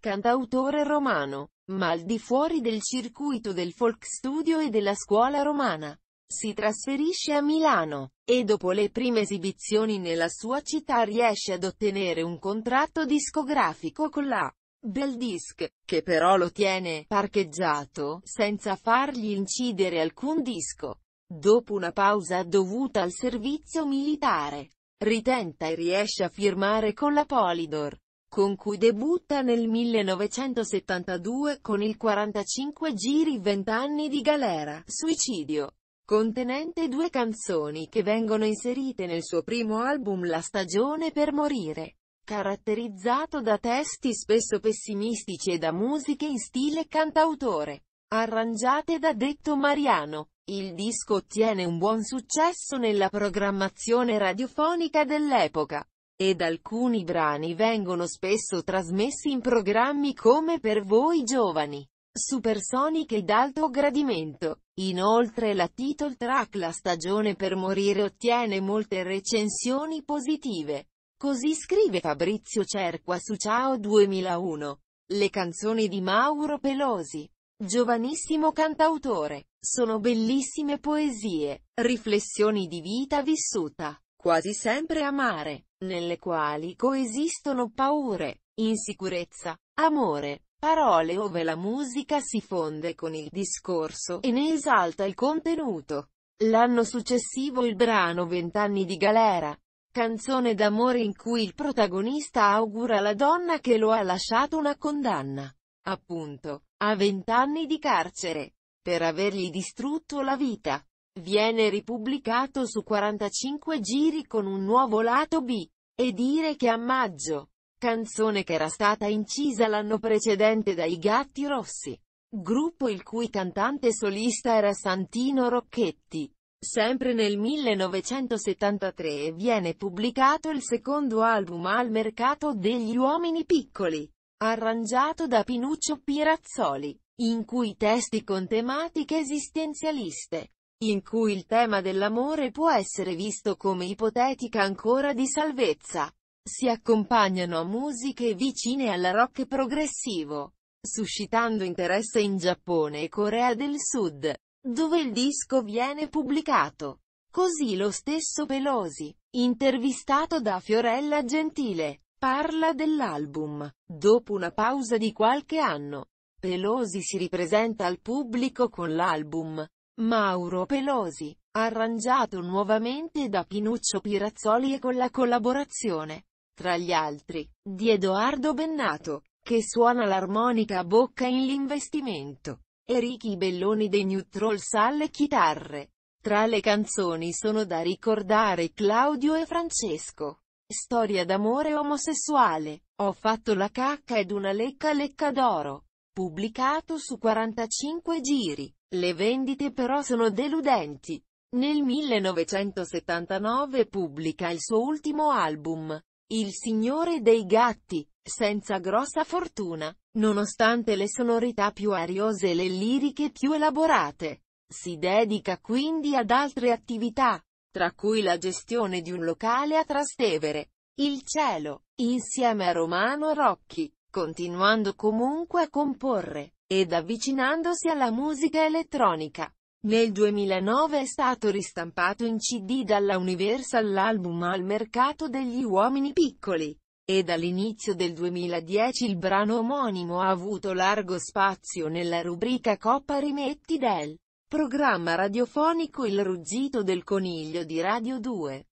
Cantautore romano, ma al di fuori del circuito del folk studio e della scuola romana. Si trasferisce a Milano, e dopo le prime esibizioni nella sua città riesce ad ottenere un contratto discografico con la Bel Disc, che però lo tiene parcheggiato, senza fargli incidere alcun disco. Dopo una pausa dovuta al servizio militare, ritenta e riesce a firmare con la Polydor con cui debutta nel 1972 con il 45 giri 20 anni di galera, suicidio, contenente due canzoni che vengono inserite nel suo primo album La stagione per morire, caratterizzato da testi spesso pessimistici e da musiche in stile cantautore, arrangiate da detto Mariano. Il disco ottiene un buon successo nella programmazione radiofonica dell'epoca. Ed alcuni brani vengono spesso trasmessi in programmi come Per voi giovani, Supersonic ed Alto Gradimento. Inoltre la title track La stagione per morire ottiene molte recensioni positive. Così scrive Fabrizio Cerqua su Ciao 2001. Le canzoni di Mauro Pelosi, giovanissimo cantautore, sono bellissime poesie, riflessioni di vita vissuta, quasi sempre amare nelle quali coesistono paure, insicurezza, amore, parole ove la musica si fonde con il discorso e ne esalta il contenuto. L'anno successivo il brano Vent'anni di galera, canzone d'amore in cui il protagonista augura alla donna che lo ha lasciato una condanna, appunto, a vent'anni di carcere, per avergli distrutto la vita. Viene ripubblicato su 45 giri con un nuovo lato B. E dire che a maggio. Canzone che era stata incisa l'anno precedente dai Gatti Rossi. Gruppo il cui cantante solista era Santino Rocchetti. Sempre nel 1973 viene pubblicato il secondo album al mercato degli uomini piccoli, arrangiato da Pinuccio Pirazzoli, in cui testi con tematiche esistenzialiste, in cui il tema dell'amore può essere visto come ipotetica ancora di salvezza. Si accompagnano a musiche vicine alla rock progressivo, suscitando interesse in Giappone e Corea del Sud, dove il disco viene pubblicato. Così lo stesso Pelosi, intervistato da Fiorella Gentile, parla dell'album. Dopo una pausa di qualche anno, Pelosi si ripresenta al pubblico con l'album, Mauro Pelosi, arrangiato nuovamente da Pinuccio Pirazzoli e con la collaborazione, tra gli altri, di Edoardo Bennato, che suona l'armonica a bocca in l'investimento, e Ricky Belloni dei New Trolls alle chitarre. Tra le canzoni sono da ricordare Claudio e Francesco. Storia d'amore omosessuale, ho fatto la cacca ed una lecca lecca d'oro pubblicato su 45 giri. Le vendite però sono deludenti. Nel 1979 pubblica il suo ultimo album, Il Signore dei Gatti, senza grossa fortuna, nonostante le sonorità più ariose e le liriche più elaborate. Si dedica quindi ad altre attività, tra cui la gestione di un locale a Trastevere, Il Cielo, insieme a Romano Rocchi continuando comunque a comporre, ed avvicinandosi alla musica elettronica. Nel 2009 è stato ristampato in CD dalla Universal l'album al mercato degli uomini piccoli, e dall'inizio del 2010 il brano omonimo ha avuto largo spazio nella rubrica Coppa Rimetti del programma radiofonico Il ruggito del coniglio di Radio 2.